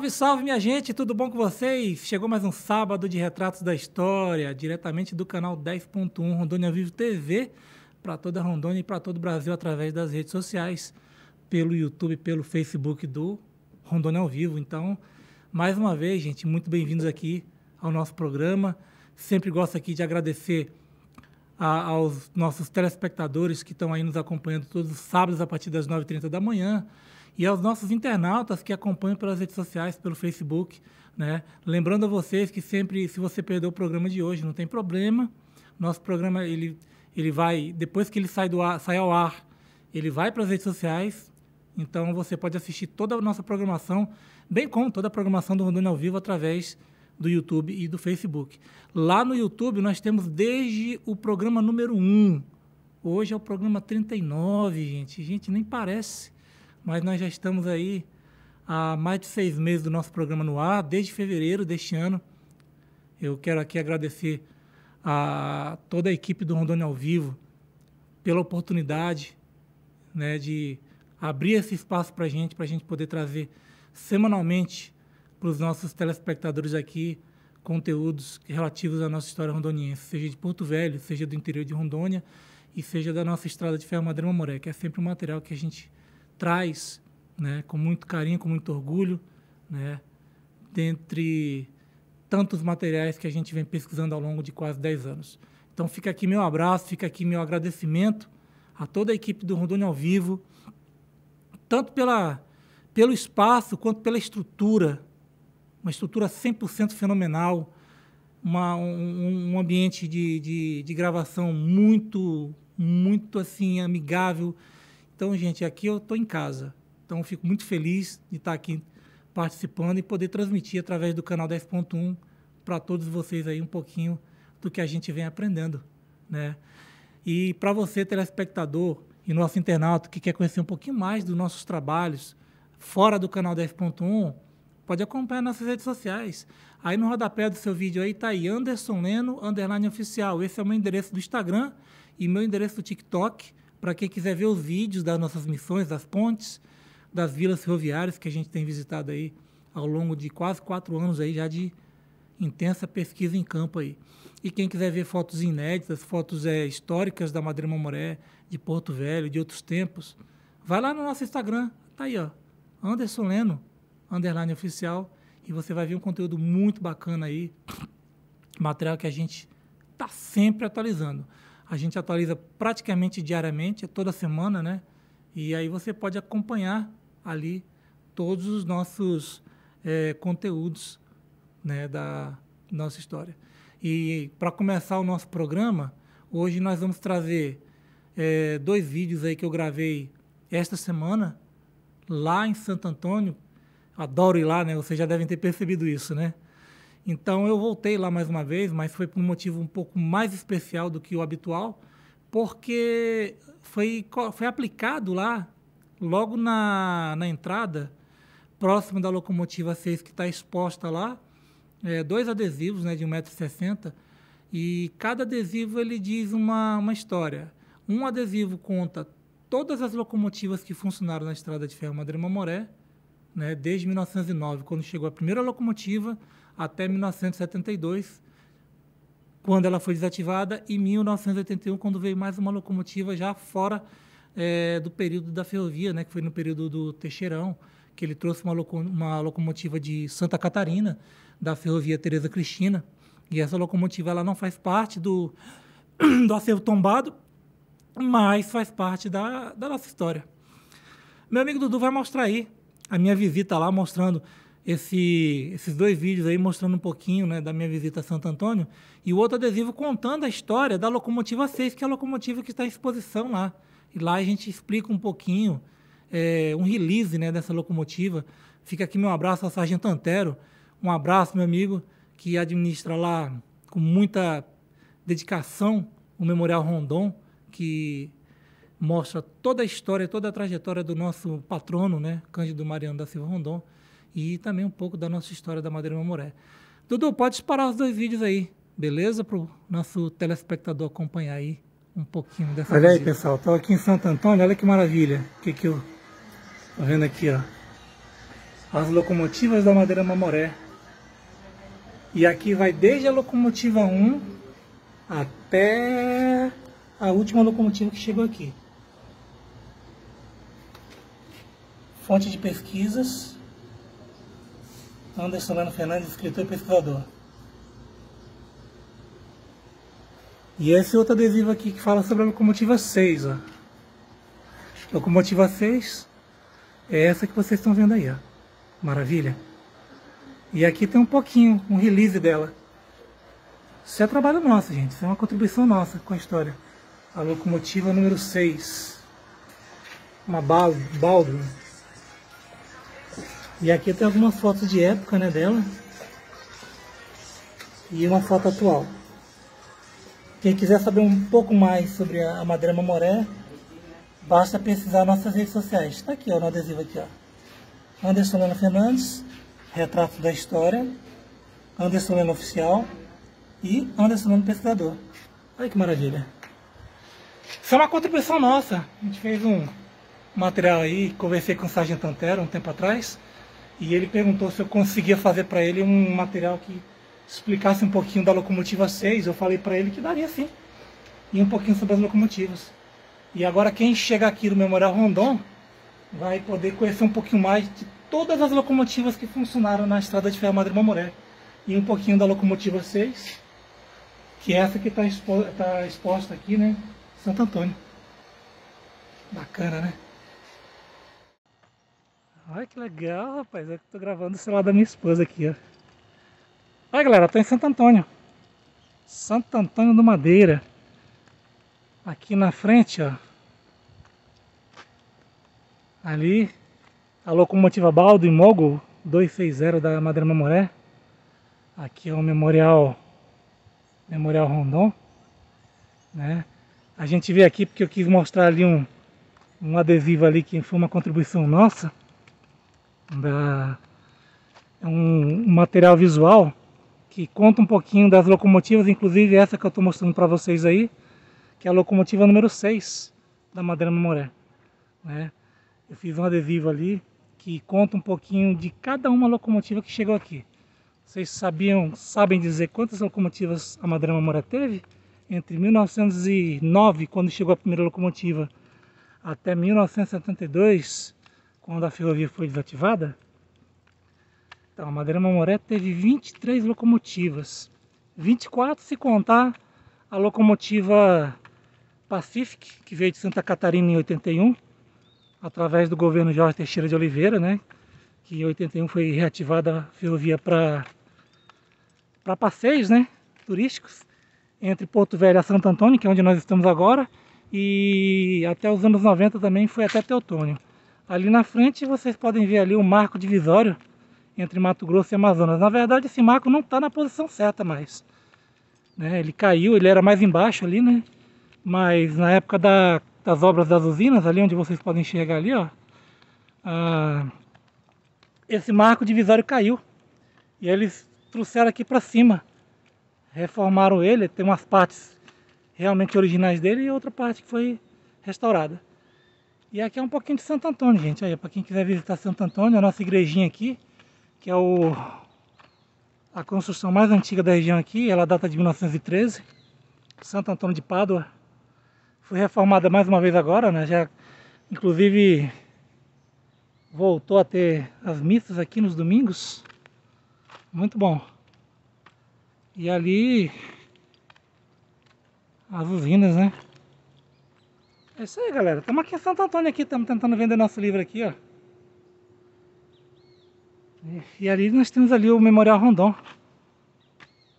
Salve, salve, minha gente, tudo bom com vocês? Chegou mais um sábado de Retratos da História, diretamente do canal 10.1 Rondônia Vivo TV, para toda Rondônia e para todo o Brasil através das redes sociais, pelo YouTube, pelo Facebook do Rondônia ao Vivo. Então, mais uma vez, gente, muito bem-vindos aqui ao nosso programa. Sempre gosto aqui de agradecer a, aos nossos telespectadores que estão aí nos acompanhando todos os sábados a partir das 9h30 da manhã e aos nossos internautas que acompanham pelas redes sociais, pelo Facebook. Né? Lembrando a vocês que sempre, se você perdeu o programa de hoje, não tem problema. Nosso programa, ele, ele vai, depois que ele sai, do ar, sai ao ar, ele vai para as redes sociais. Então você pode assistir toda a nossa programação, bem como toda a programação do Rondônia ao vivo através do YouTube e do Facebook. Lá no YouTube nós temos desde o programa número 1. Hoje é o programa 39, gente. Gente, nem parece mas nós já estamos aí há mais de seis meses do nosso programa no ar, desde fevereiro deste ano. Eu quero aqui agradecer a toda a equipe do Rondônia ao Vivo pela oportunidade né, de abrir esse espaço para a gente, para a gente poder trazer semanalmente para os nossos telespectadores aqui conteúdos relativos à nossa história rondoniense, seja de Porto Velho, seja do interior de Rondônia e seja da nossa estrada de ferro Madrema Moré, que é sempre um material que a gente traz né, com muito carinho, com muito orgulho, né, dentre tantos materiais que a gente vem pesquisando ao longo de quase 10 anos. Então fica aqui meu abraço, fica aqui meu agradecimento a toda a equipe do Rondônia ao Vivo, tanto pela, pelo espaço quanto pela estrutura, uma estrutura 100% fenomenal, uma, um, um, ambiente de, de, de gravação muito, muito assim amigável, então, gente, aqui eu estou em casa. Então, fico muito feliz de estar aqui participando e poder transmitir através do canal 10.1 para todos vocês aí um pouquinho do que a gente vem aprendendo, né? E para você, telespectador e nosso internauta que quer conhecer um pouquinho mais dos nossos trabalhos fora do canal 10.1, pode acompanhar nossas redes sociais. Aí no rodapé do seu vídeo aí tá aí Anderson Leno underline oficial. Esse é o meu endereço do Instagram e meu endereço do TikTok. Para quem quiser ver os vídeos das nossas missões, das pontes, das vilas ferroviárias que a gente tem visitado aí ao longo de quase quatro anos aí já de intensa pesquisa em campo aí. E quem quiser ver fotos inéditas, fotos é, históricas da Madre Mamoré, de Porto Velho, de outros tempos, vai lá no nosso Instagram, tá aí, ó, Anderson Leno, underline oficial, e você vai ver um conteúdo muito bacana aí, material que a gente está sempre atualizando. A gente atualiza praticamente diariamente, toda semana, né? E aí você pode acompanhar ali todos os nossos é, conteúdos né, da nossa história. E para começar o nosso programa, hoje nós vamos trazer é, dois vídeos aí que eu gravei esta semana lá em Santo Antônio. Adoro ir lá, né? Vocês já devem ter percebido isso, né? Então eu voltei lá mais uma vez, mas foi por um motivo um pouco mais especial do que o habitual, porque foi, foi aplicado lá, logo na, na entrada, próximo da locomotiva 6 que está exposta lá, é, dois adesivos né, de 1,60m, e cada adesivo ele diz uma, uma história. Um adesivo conta todas as locomotivas que funcionaram na estrada de ferro Madre mamoré né, desde 1909, quando chegou a primeira locomotiva, até 1972, quando ela foi desativada, e 1981, quando veio mais uma locomotiva já fora é, do período da ferrovia, né, que foi no período do Teixeirão, que ele trouxe uma, loco uma locomotiva de Santa Catarina, da ferrovia Tereza Cristina, e essa locomotiva ela não faz parte do, do acervo tombado, mas faz parte da, da nossa história. Meu amigo Dudu vai mostrar aí a minha visita lá, mostrando esse, esses dois vídeos aí mostrando um pouquinho né, da minha visita a Santo Antônio e o outro adesivo contando a história da locomotiva 6, que é a locomotiva que está em exposição lá. E lá a gente explica um pouquinho, é, um release né, dessa locomotiva. Fica aqui meu abraço ao Sargento Antero, um abraço, meu amigo, que administra lá com muita dedicação o Memorial Rondon, que mostra toda a história, toda a trajetória do nosso patrono, né, Cândido Mariano da Silva Rondon e também um pouco da nossa história da Madeira Mamoré. Dudu, pode disparar os dois vídeos aí, beleza? Para o nosso telespectador acompanhar aí um pouquinho dessa Olha visita. aí, pessoal, estou aqui em Santo Antônio, olha que maravilha. O que, que eu estou vendo aqui, ó. As locomotivas da Madeira Mamoré. E aqui vai desde a locomotiva 1 até a última locomotiva que chegou aqui. Fonte de pesquisas, Anderson Lano Fernandes, escritor e pesquisador. E esse outro adesivo aqui que fala sobre a locomotiva 6, ó. Locomotiva 6 é essa que vocês estão vendo aí, ó. Maravilha? E aqui tem um pouquinho, um release dela. Isso é trabalho nosso, gente. Isso é uma contribuição nossa com a história. A locomotiva número 6. Uma baldo. Né? E aqui tem algumas fotos de época né, dela. E uma foto atual. Quem quiser saber um pouco mais sobre a Madrama Moré, basta pesquisar nossas redes sociais. Está aqui, ó, no adesivo aqui, ó. Anderson Lena Fernandes, Retrato da História, Anderson Lena Oficial e Anderson Lena Pesquisador. Olha que maravilha. Isso é uma contribuição nossa. A gente fez um material aí, conversei com o Sargento Antero um tempo atrás e ele perguntou se eu conseguia fazer para ele um material que explicasse um pouquinho da locomotiva 6. Eu falei para ele que daria sim, e um pouquinho sobre as locomotivas. E agora quem chega aqui no Memorial Rondon vai poder conhecer um pouquinho mais de todas as locomotivas que funcionaram na estrada de ferro Madre Mamoré e um pouquinho da locomotiva 6, que é essa que está expo tá exposta aqui, né? Santo Antônio. Bacana, né? Olha que legal, rapaz. Eu tô gravando o celular da minha esposa aqui, ó. Olha, galera, eu tô em Santo Antônio. Santo Antônio do Madeira. Aqui na frente, ó. Ali, a locomotiva Baldo e Mogul 260 da Madeira Mamoré. Aqui é o memorial Memorial Rondon, né? A gente veio aqui porque eu quis mostrar ali um um adesivo ali que foi uma contribuição nossa da, é um, um material visual que conta um pouquinho das locomotivas, inclusive essa que eu estou mostrando para vocês aí, que é a locomotiva número 6 da Madeira Moré. Né? Eu fiz um adesivo ali que conta um pouquinho de cada uma locomotiva que chegou aqui. Vocês sabiam, sabem dizer quantas locomotivas a Madeira Moré teve? Entre 1909, quando chegou a primeira locomotiva, até 1972, quando a ferrovia foi desativada, então, a Madeira Mamoré teve 23 locomotivas. 24 se contar a locomotiva Pacific, que veio de Santa Catarina em 81, através do governo Jorge Teixeira de Oliveira, né? Que em 81 foi reativada a ferrovia para passeios, né? Turísticos, entre Porto Velho a Santo Antônio, que é onde nós estamos agora, e até os anos 90 também foi até Teotônio. Ali na frente vocês podem ver ali o marco divisório entre Mato Grosso e Amazonas. Na verdade esse marco não está na posição certa mais. Né? Ele caiu, ele era mais embaixo ali, né? Mas na época da, das obras das usinas, ali onde vocês podem enxergar ali, ó, esse marco divisório caiu. E eles trouxeram aqui para cima. Reformaram ele, tem umas partes realmente originais dele e outra parte que foi restaurada. E aqui é um pouquinho de Santo Antônio, gente. Aí, para quem quiser visitar Santo Antônio, a nossa igrejinha aqui, que é o a construção mais antiga da região aqui, ela data de 1913, Santo Antônio de Pádua. Foi reformada mais uma vez agora, né? Já inclusive voltou a ter as missas aqui nos domingos. Muito bom. E ali as usinas, né? É isso aí, galera. Estamos aqui em Santo Antônio aqui, estamos tentando vender nosso livro aqui, ó. E, e ali nós temos ali o Memorial Rondon.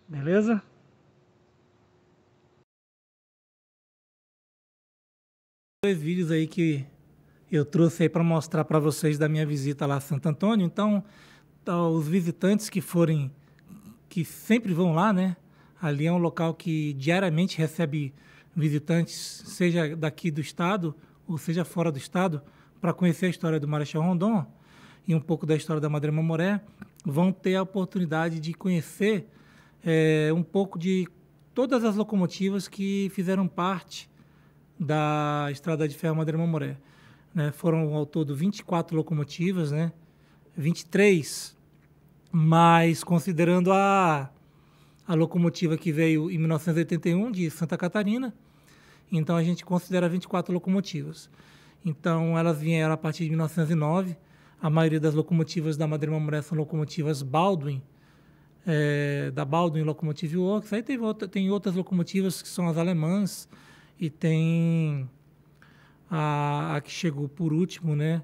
Beleza? Dois vídeos aí que eu trouxe aí para mostrar para vocês da minha visita lá a Santo Antônio. Então, tá, os visitantes que forem, que sempre vão lá, né? Ali é um local que diariamente recebe visitantes, seja daqui do estado ou seja fora do estado, para conhecer a história do Marechal Rondon e um pouco da história da Madre Mamoré, vão ter a oportunidade de conhecer é, um pouco de todas as locomotivas que fizeram parte da Estrada de Ferro Madre Mamoré. Né? Foram ao todo 24 locomotivas, né? 23, mas considerando a a locomotiva que veio em 1981 de Santa Catarina. Então a gente considera 24 locomotivas. Então elas vieram a partir de 1909. A maioria das locomotivas da Madeira Mamoré são locomotivas Baldwin, é, da Baldwin Locomotive Works. Aí teve outra, tem outras locomotivas que são as alemãs e tem a, a que chegou por último, né?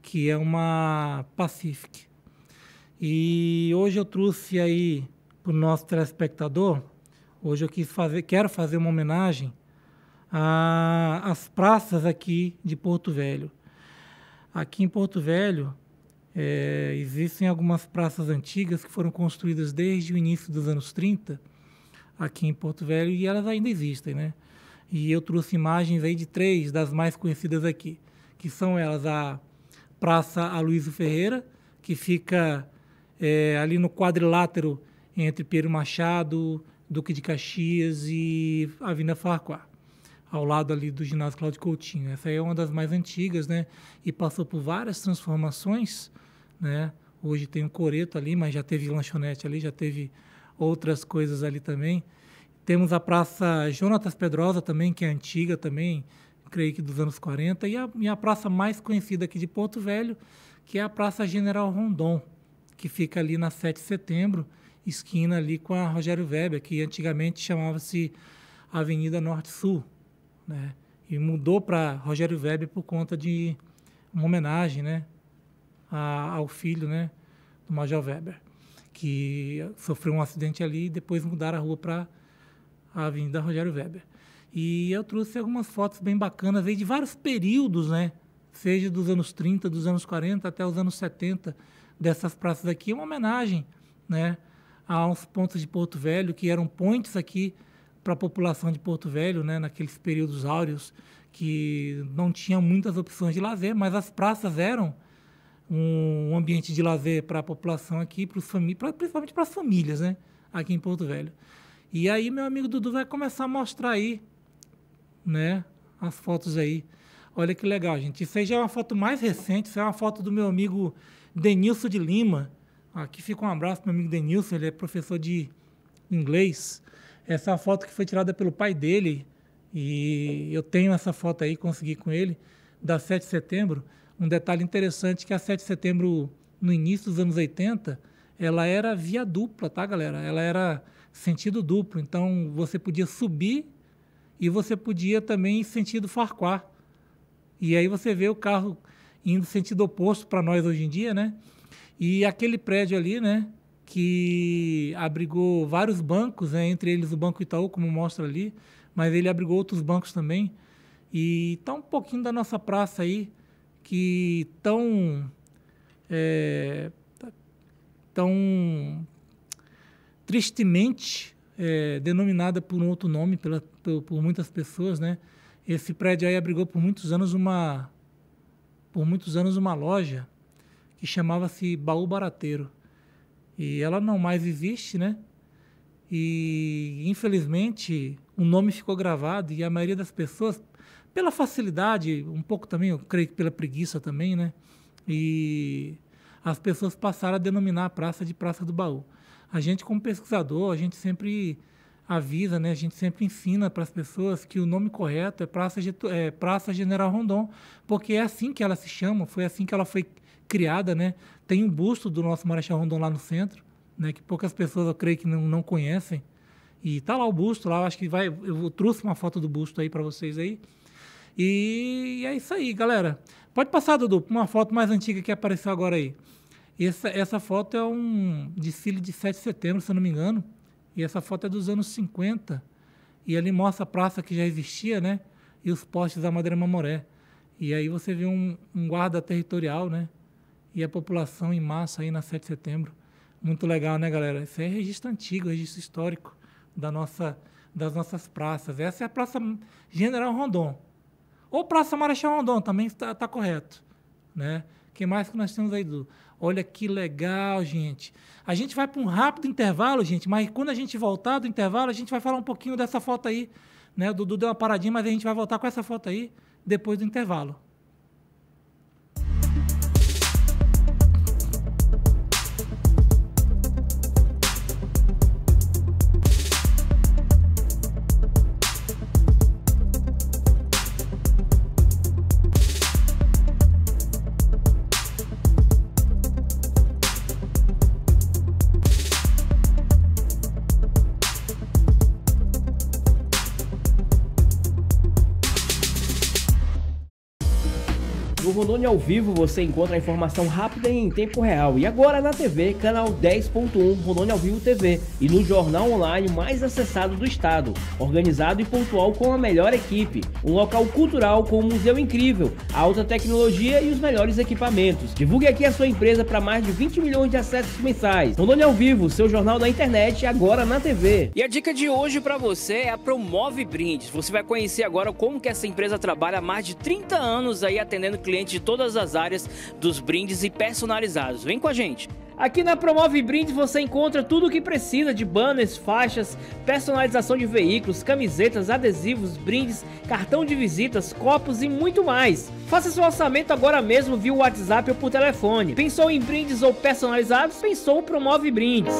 Que é uma Pacific. E hoje eu trouxe aí para o nosso telespectador, hoje eu quis fazer, quero fazer uma homenagem às praças aqui de Porto Velho. Aqui em Porto Velho é, existem algumas praças antigas que foram construídas desde o início dos anos 30 aqui em Porto Velho e elas ainda existem, né? E eu trouxe imagens aí de três das mais conhecidas aqui, que são elas a Praça Aloysio Ferreira, que fica é, ali no quadrilátero entre Pedro Machado, Duque de Caxias e Avenida Farquhar, ao lado ali do ginásio Cláudio Coutinho. Essa é uma das mais antigas, né? E passou por várias transformações, né? Hoje tem um coreto ali, mas já teve lanchonete ali, já teve outras coisas ali também. Temos a Praça Jonatas Pedrosa também, que é antiga também, creio que dos anos 40, e a, e a praça mais conhecida aqui de Porto Velho, que é a Praça General Rondon, que fica ali na 7 de setembro, esquina ali com a Rogério Weber, que antigamente chamava-se Avenida Norte-Sul, né? E mudou para Rogério Weber por conta de uma homenagem, né, a, ao filho, né, do Major Weber, que sofreu um acidente ali e depois mudaram a rua para a Avenida Rogério Weber. E eu trouxe algumas fotos bem bacanas aí de vários períodos, né? Seja dos anos 30, dos anos 40 até os anos 70 dessas praças aqui, é uma homenagem, né? a uns pontos de Porto Velho, que eram pontes aqui para a população de Porto Velho, né, naqueles períodos áureos, que não tinha muitas opções de lazer, mas as praças eram um ambiente de lazer para a população aqui, fami pra, principalmente para as famílias, né, aqui em Porto Velho. E aí meu amigo Dudu vai começar a mostrar aí, né, as fotos aí. Olha que legal, gente. Isso aí já é uma foto mais recente, isso é uma foto do meu amigo Denilson de Lima, Aqui fica um abraço para meu amigo Denilson, ele é professor de inglês. Essa foto que foi tirada pelo pai dele, e eu tenho essa foto aí, consegui com ele, da 7 de setembro. Um detalhe interessante é que a 7 de setembro, no início dos anos 80, ela era via dupla, tá, galera? Ela era sentido duplo, então você podia subir e você podia também sentido farquar. E aí você vê o carro indo sentido oposto para nós hoje em dia, né? E aquele prédio ali, né, que abrigou vários bancos, né, entre eles o Banco Itaú, como mostra ali, mas ele abrigou outros bancos também. E tá um pouquinho da nossa praça aí, que tão. É, tá, tão tristemente é, denominada por um outro nome pela, por, por, muitas pessoas, né? Esse prédio aí abrigou por muitos anos uma por muitos anos uma loja que chamava-se Baú Barateiro. E ela não mais existe, né? E infelizmente o nome ficou gravado e a maioria das pessoas, pela facilidade, um pouco também, eu creio que pela preguiça também, né? E as pessoas passaram a denominar a praça de Praça do Baú. A gente, como pesquisador, a gente sempre avisa, né? A gente sempre ensina para as pessoas que o nome correto é Praça, é Praça General Rondon, porque é assim que ela se chama, foi assim que ela foi criada, né? Tem um busto do nosso Marechal Rondon lá no centro, né? Que poucas pessoas, eu creio, que não, não conhecem. E tá lá o busto, lá acho que vai. Eu trouxe uma foto do busto aí para vocês aí. E é isso aí, galera. Pode passar, Dudu, para uma foto mais antiga que apareceu agora aí. Essa, essa foto é um desfile de 7 de setembro, se eu não me engano. E essa foto é dos anos 50. E ali mostra a praça que já existia, né? E os postes da Madeira Mamoré. E aí você vê um, um guarda territorial, né? e a população em massa aí na 7 de setembro. Muito legal, né, galera? Isso é registro antigo, registro histórico da nossa, das nossas praças. Essa é a Praça General Rondon. Ou Praça Marechal Rondon, também está tá correto. Né? que mais que nós temos aí, Dudu? Olha que legal, gente. A gente vai para um rápido intervalo, gente, mas quando a gente voltar do intervalo, a gente vai falar um pouquinho dessa foto aí. Né? O Dudu deu uma paradinha, mas a gente vai voltar com essa foto aí depois do intervalo. No Rondônia ao vivo você encontra a informação rápida e em tempo real. E agora na TV, canal 10.1 Rondônia ao vivo TV e no jornal online mais acessado do estado, organizado e pontual com a melhor equipe, um local cultural com um museu incrível, alta tecnologia e os melhores equipamentos. Divulgue aqui a sua empresa para mais de 20 milhões de acessos mensais. Rondônia ao vivo, seu jornal na internet agora na TV. E a dica de hoje para você é a Promove Brindes. Você vai conhecer agora como que essa empresa trabalha há mais de 30 anos aí atendendo clientes clientes de todas as áreas dos brindes e personalizados. Vem com a gente! Aqui na Promove Brindes você encontra tudo o que precisa de banners, faixas, personalização de veículos, camisetas, adesivos, brindes, cartão de visitas, copos e muito mais. Faça seu orçamento agora mesmo via WhatsApp ou por telefone. Pensou em brindes ou personalizados? Pensou Promove Brindes.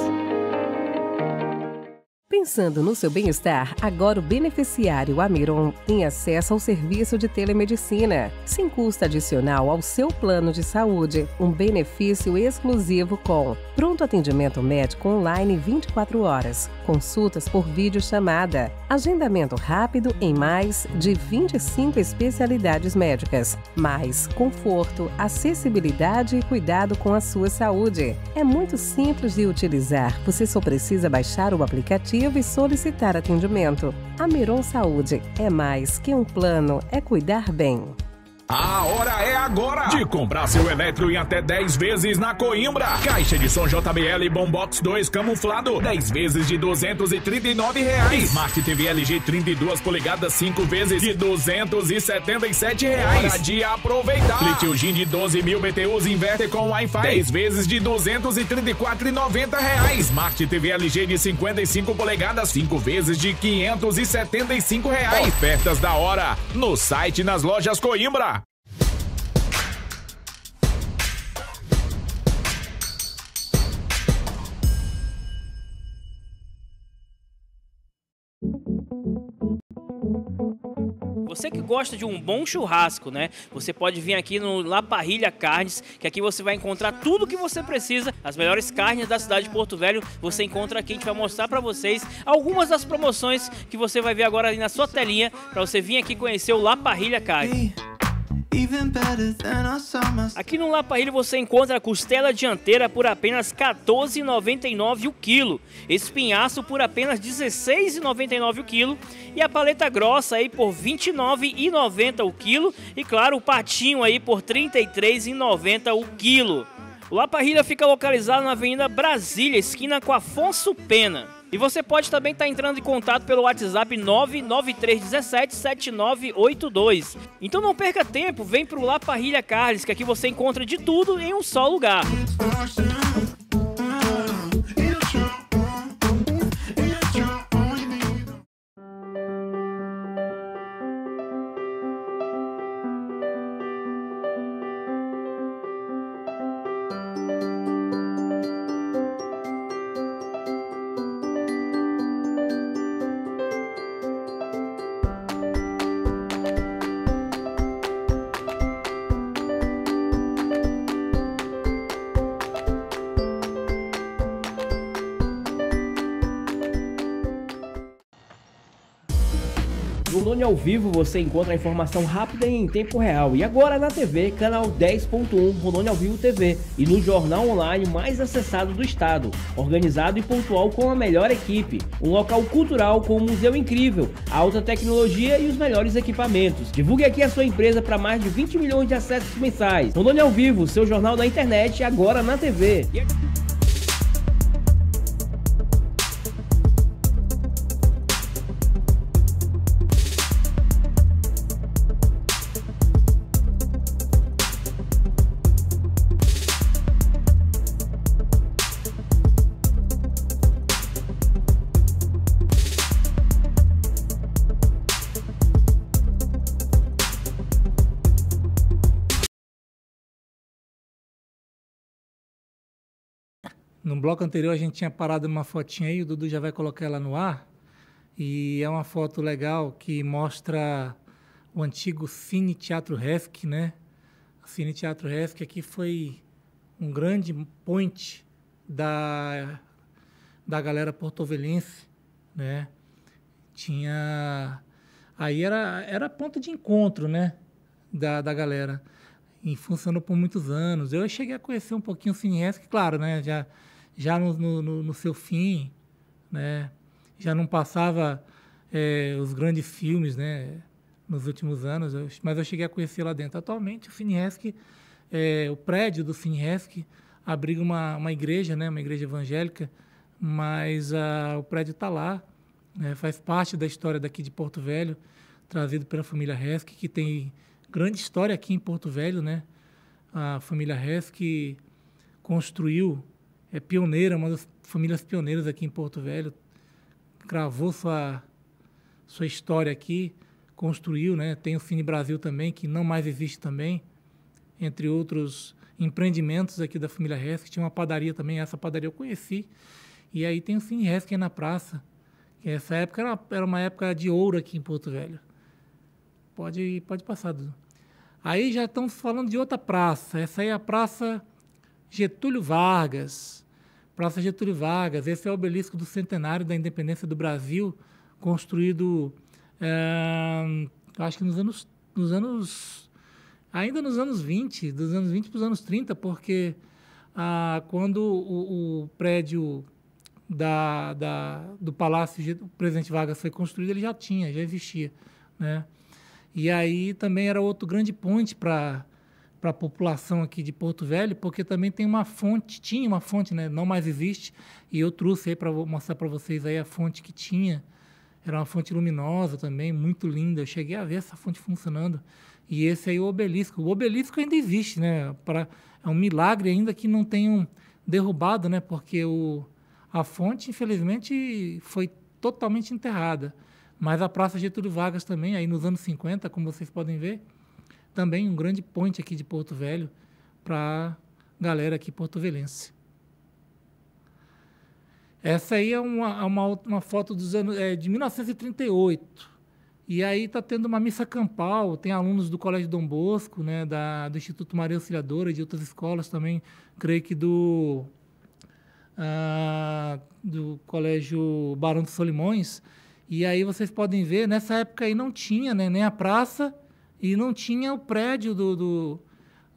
Pensando no seu bem-estar, agora o beneficiário Amiron tem acesso ao serviço de telemedicina, sem custo adicional ao seu plano de saúde, um benefício exclusivo com pronto atendimento médico online 24 horas, consultas por videochamada, agendamento rápido em mais de 25 especialidades médicas, mais conforto, acessibilidade e cuidado com a sua saúde. É muito simples de utilizar, você só precisa baixar o aplicativo disponível e solicitar atendimento. A Miron Saúde é mais que um plano, é cuidar bem. A hora é agora de comprar seu eletro em até 10 vezes na Coimbra. Caixa de som JBL Bombox 2 camuflado, 10 vezes de 239 reais. Smart TV LG 32 polegadas, 5 vezes de 277 reais. Hora de aproveitar. Litilgin de 12 mil BTUs inverter com Wi-Fi, 10 vezes de 234,90 reais. Smart TV LG de 55 polegadas, 5 vezes de 575 reais. Ofertas da hora no site nas lojas Coimbra. você que gosta de um bom churrasco, né? Você pode vir aqui no La Parrilha Carnes, que aqui você vai encontrar tudo que você precisa. As melhores carnes da cidade de Porto Velho você encontra aqui. A gente vai mostrar para vocês algumas das promoções que você vai ver agora ali na sua telinha para você vir aqui conhecer o La Parrilha Carnes. Aqui no Lapa você encontra a costela dianteira por apenas R$ 14,99 o quilo, espinhaço por apenas R$ 16,99 o quilo e a paleta grossa aí por R$ 29,90 o quilo e claro o patinho aí por R$ 33,90 o quilo. O Lapa Hilha fica localizado na Avenida Brasília, esquina com Afonso Pena. E você pode também estar tá entrando em contato pelo WhatsApp 993177982. Então não perca tempo, vem pro La Parrilha Carles, que aqui você encontra de tudo em um só lugar. ao vivo você encontra a informação rápida e em tempo real. E agora na TV, canal 10.1 Rondônia ao Vivo TV e no jornal online mais acessado do estado, organizado e pontual com a melhor equipe. Um local cultural com um museu incrível, alta tecnologia e os melhores equipamentos. Divulgue aqui a sua empresa para mais de 20 milhões de acessos mensais. Rondônia ao Vivo, seu jornal na internet agora na TV. E... bloco anterior a gente tinha parado uma fotinha aí, o Dudu já vai colocar ela no ar. E é uma foto legal que mostra o antigo Cine Teatro Resc, né? O Cine Teatro Resc aqui foi um grande point da, da galera portovelense, né? Tinha... Aí era, era ponto de encontro, né? Da, da galera. E funcionou por muitos anos. Eu cheguei a conhecer um pouquinho o Cine Resc, claro, né? Já já no, no, no seu fim, né? Já não passava é, os grandes filmes, né? Nos últimos anos, eu, mas eu cheguei a conhecer lá dentro. Atualmente, o Finesc, é, o prédio do Finesc, abriga uma, uma igreja, né? Uma igreja evangélica, mas a, ah, o prédio está lá, né? faz parte da história daqui de Porto Velho, trazido pela família Resc, que tem grande história aqui em Porto Velho, né? A família Resc construiu é pioneira, uma das famílias pioneiras aqui em Porto Velho, cravou sua, sua história aqui, construiu, né? Tem o Cine Brasil também, que não mais existe também, entre outros empreendimentos aqui da família Hess, tinha uma padaria também, essa padaria eu conheci. E aí tem o Cine Hess que é na praça. que essa época era, era uma época de ouro aqui em Porto Velho. Pode, pode passar, Dudu. Aí já estamos falando de outra praça. Essa aí é a Praça Getúlio Vargas. Praça Getúlio Vargas, esse é o obelisco do centenário da independência do Brasil, construído, é, acho que nos anos, nos anos, ainda nos anos 20, dos anos 20 para os anos 30, porque ah, quando o, o prédio da, da, do Palácio do Presidente Vargas foi construído, ele já tinha, já existia, né? E aí também era outro grande ponte para para a população aqui de Porto Velho, porque também tem uma fonte, tinha uma fonte, né? Não mais existe. E eu trouxe aí para mostrar para vocês aí a fonte que tinha. Era uma fonte luminosa também, muito linda. Eu cheguei a ver essa fonte funcionando. E esse aí o obelisco. O obelisco ainda existe, né? Pra, é um milagre ainda que não tenham derrubado, né? Porque o, a fonte, infelizmente, foi totalmente enterrada. Mas a Praça Getúlio Vargas também, aí nos anos 50, como vocês podem ver, também um grande ponte aqui de Porto Velho para galera aqui portovelense. Essa aí é uma, é uma, uma foto dos anos, é, de 1938. E aí está tendo uma missa campal, tem alunos do Colégio Dom Bosco, né, da, do Instituto Maria Auxiliadora e de outras escolas também, creio que do, ah, do Colégio Barão dos Solimões. E aí vocês podem ver, nessa época aí não tinha né, nem a praça e não tinha o prédio do, do,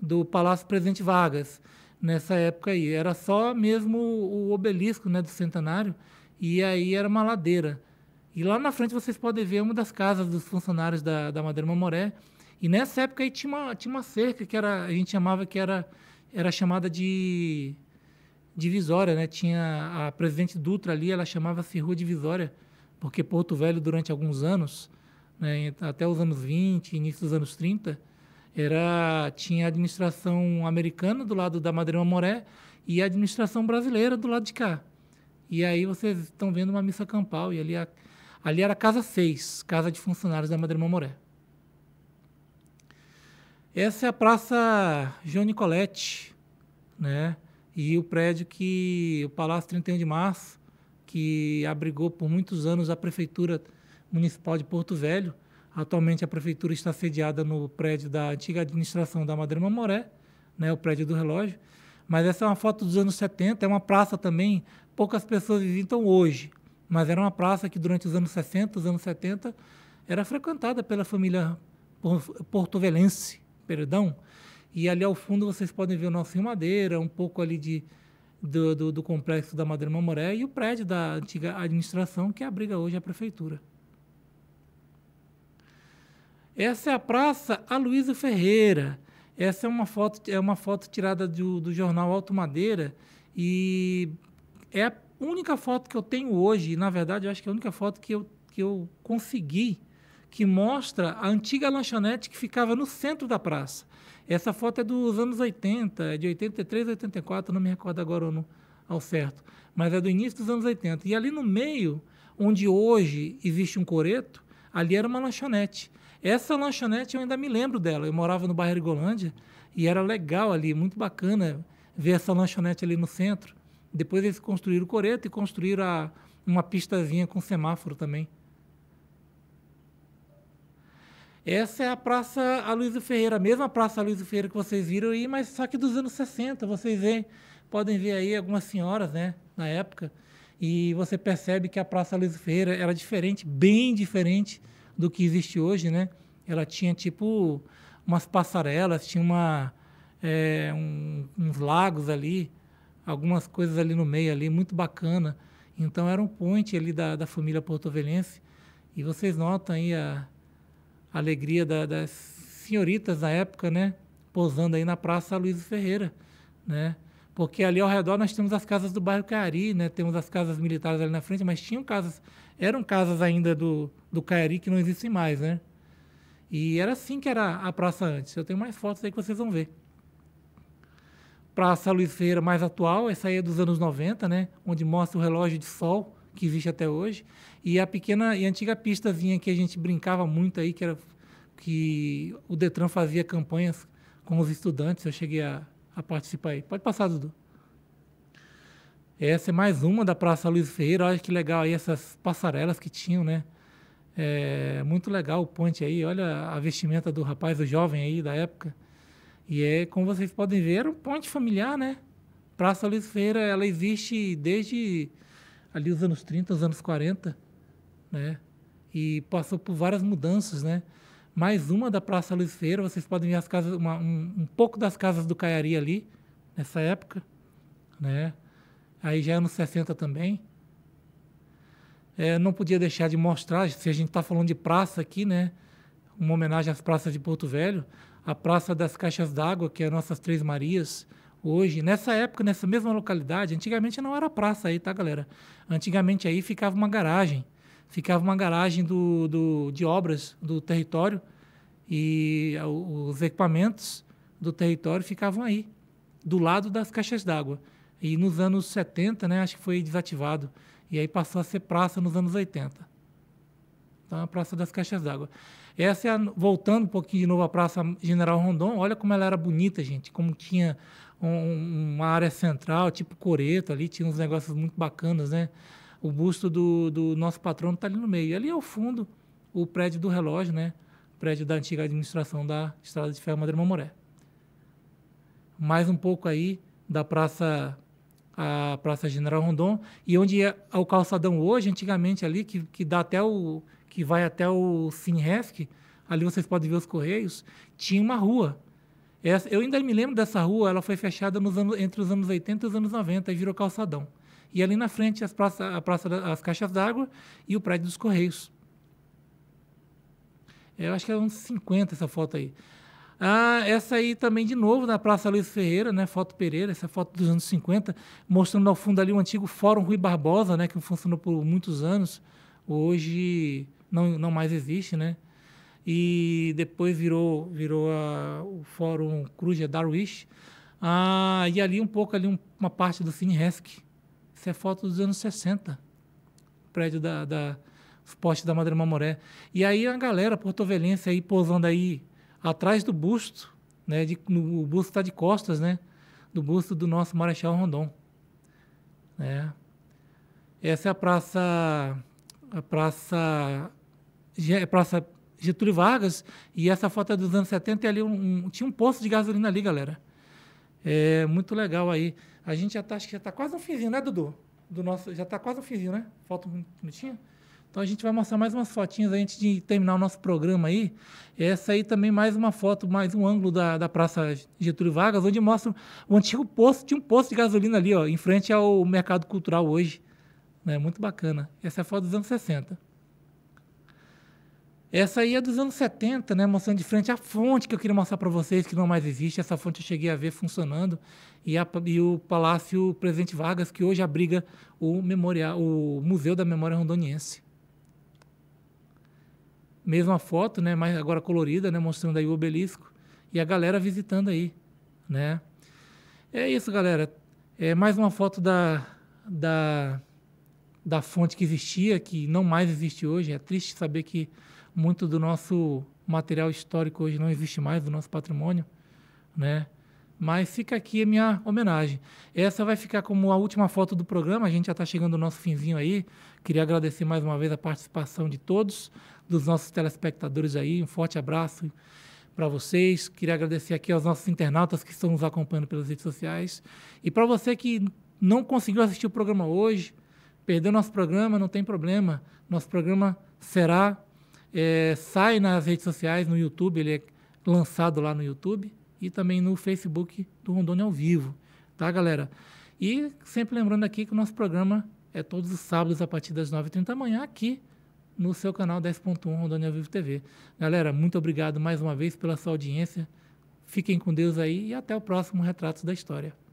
do Palácio Presidente Vargas nessa época aí. Era só mesmo o obelisco né, do centenário, e aí era uma ladeira. E lá na frente vocês podem ver uma das casas dos funcionários da, da Madeira Mamoré. E nessa época aí tinha uma, tinha uma cerca que era, a gente chamava que era, era chamada de divisória, né? Tinha a presidente Dutra ali, ela chamava-se Rua Divisória, porque Porto Velho, durante alguns anos, né, até os anos 20, início dos anos 30, era, tinha a administração americana do lado da Madre Moré e a administração brasileira do lado de cá. E aí vocês estão vendo uma missa campal, e ali, a, ali era a Casa 6, Casa de Funcionários da Madre Moré. Essa é a Praça João Nicolette, né? E o prédio que o Palácio 31 de Março, que abrigou por muitos anos a prefeitura Municipal de Porto Velho. Atualmente a prefeitura está sediada no prédio da antiga administração da Madre Mamoré, né, o prédio do relógio. Mas essa é uma foto dos anos 70, é uma praça também, poucas pessoas visitam hoje, mas era uma praça que durante os anos 60, os anos 70, era frequentada pela família portovelense, perdão. E ali ao fundo vocês podem ver o nosso Rio Madeira, um pouco ali de, do, do, do complexo da Madre Mamoré e o prédio da antiga administração que abriga hoje a prefeitura. Essa é a Praça Aloysio Ferreira. Essa é uma foto, é uma foto tirada do, do jornal Alto Madeira e é a única foto que eu tenho hoje, e na verdade eu acho que é a única foto que eu, que eu consegui, que mostra a antiga lanchonete que ficava no centro da praça. Essa foto é dos anos 80, é de 83 a 84, não me recordo agora ou não, ao certo, mas é do início dos anos 80. E ali no meio, onde hoje existe um coreto, ali era uma lanchonete. Essa lanchonete eu ainda me lembro dela. Eu morava no bairro Golândia e era legal ali, muito bacana ver essa lanchonete ali no centro. Depois eles construíram o Coreto e construíram a, uma pistazinha com semáforo também. Essa é a Praça Aloysio Ferreira, a mesma Praça Aloysio Ferreira que vocês viram aí, mas só que dos anos 60. Vocês veem, podem ver aí algumas senhoras, né, na época. E você percebe que a Praça Aloysio Ferreira era diferente, bem diferente do que existe hoje, né? Ela tinha tipo umas passarelas, tinha uma, é, um, uns lagos ali, algumas coisas ali no meio ali, muito bacana. Então era um ponte ali da, da família portovelense. E vocês notam aí a, a alegria da, das senhoritas na época, né? Pousando aí na Praça Luiz Ferreira, né? Porque ali ao redor nós temos as casas do bairro Cari, né? Temos as casas militares ali na frente, mas tinham casas, eram casas ainda do do Cairi que não existe mais, né? E era assim que era a praça antes. Eu tenho mais fotos aí que vocês vão ver. Praça Luiz Ferreira mais atual, essa aí é dos anos 90, né? Onde mostra o relógio de sol que existe até hoje. E a pequena e antiga pistazinha que a gente brincava muito aí, que era que o Detran fazia campanhas com os estudantes. Eu cheguei a, a participar aí. Pode passar, Dudu. Essa é mais uma da Praça Luiz Ferreira. Olha que legal aí essas passarelas que tinham, né? É muito legal o ponte aí, olha a vestimenta do rapaz, do jovem aí da época. E é, como vocês podem ver, um ponte familiar, né? Praça Luiz Feira ela existe desde ali os anos 30, os anos 40, né? E passou por várias mudanças, né? Mais uma da Praça Luiz Feira vocês podem ver as casas, uma, um, um pouco das casas do Caiari ali, nessa época, né? Aí já é anos 60 também é, não podia deixar de mostrar, se a gente está falando de praça aqui, né? Uma homenagem às praças de Porto Velho, a Praça das Caixas d'Água, que é Nossas Três Marias, hoje, nessa época, nessa mesma localidade, antigamente não era praça aí, tá, galera? Antigamente aí ficava uma garagem, ficava uma garagem do, do, de obras do território e os equipamentos do território ficavam aí, do lado das caixas d'água. E nos anos 70, né, acho que foi desativado. E aí passou a ser praça nos anos 80. Então, a Praça das Caixas d'Água. Essa é a, voltando um pouquinho de novo à Praça General Rondon, olha como ela era bonita, gente, como tinha um, uma área central, tipo coreto ali, tinha uns negócios muito bacanas, né? O busto do, do nosso patrono está ali no meio. E ali ao fundo, o prédio do relógio, né? O prédio da antiga administração da Estrada de Ferro Madre Mamoré. Mais um pouco aí da Praça a Praça General Rondon, e onde é o calçadão hoje, antigamente ali, que, que dá até o. que vai até o Sinresc, ali vocês podem ver os Correios, tinha uma rua. Essa, eu ainda me lembro dessa rua, ela foi fechada nos anos, entre os anos 80 e os anos 90, e virou calçadão. E ali na frente as praça, a praça as Caixas d'Água e o prédio dos Correios. Eu acho que é uns 50 essa foto aí. Ah, essa aí também de novo na Praça Luiz Ferreira, né? Foto Pereira, essa é foto dos anos 50, mostrando ao fundo ali o antigo Fórum Rui Barbosa, né? Que funcionou por muitos anos, hoje não, não mais existe, né? E depois virou virou a, o Fórum Cruz Darwish. Ah, e ali um pouco ali um, uma parte do Cine Resc. Isso é foto dos anos 60, prédio da, da postes da Madre Mamoré. E aí a galera portovelense aí posando aí atrás do busto, né? De, no, o busto está de costas, né? Do busto do nosso Marechal Rondon, né? Essa é a praça, a praça, é praça Getúlio Vargas e essa foto é dos anos 70 e ali um, um, tinha um posto de gasolina ali, galera. É muito legal aí. A gente já está, acho que já está quase no finzinho, né, Dudu? Do nosso, já está quase no finzinho, né? Falta um minutinho. Então a gente vai mostrar mais umas fotinhas antes de terminar o nosso programa aí. Essa aí também mais uma foto, mais um ângulo da, da Praça Getúlio Vargas, onde mostra o antigo posto, tinha um posto de gasolina ali, ó, em frente ao mercado cultural hoje. Né? Muito bacana. Essa é a foto dos anos 60. Essa aí é dos anos 70, né? Mostrando de frente a fonte que eu queria mostrar para vocês, que não mais existe. Essa fonte eu cheguei a ver funcionando. E, a, e, o Palácio Presidente Vargas, que hoje abriga o, memorial, o Museu da Memória Rondoniense mesma foto, né, mas agora colorida, né, mostrando aí o obelisco e a galera visitando aí, né? É isso, galera. É mais uma foto da da da fonte que existia, que não mais existe hoje. É triste saber que muito do nosso material histórico hoje não existe mais, do nosso patrimônio, né? Mas fica aqui a minha homenagem. Essa vai ficar como a última foto do programa. A gente já está chegando no nosso finzinho aí. Queria agradecer mais uma vez a participação de todos, dos nossos telespectadores aí. Um forte abraço para vocês. Queria agradecer aqui aos nossos internautas que estão nos acompanhando pelas redes sociais. E para você que não conseguiu assistir o programa hoje, perdeu nosso programa, não tem problema. Nosso programa será. É, sai nas redes sociais, no YouTube, ele é lançado lá no YouTube e também no Facebook do Rondônia ao Vivo, tá, galera? E sempre lembrando aqui que o nosso programa é todos os sábados a partir das 9h30 da manhã aqui no seu canal 10.1 Rondônia ao Vivo TV. Galera, muito obrigado mais uma vez pela sua audiência. Fiquem com Deus aí e até o próximo Retratos da História.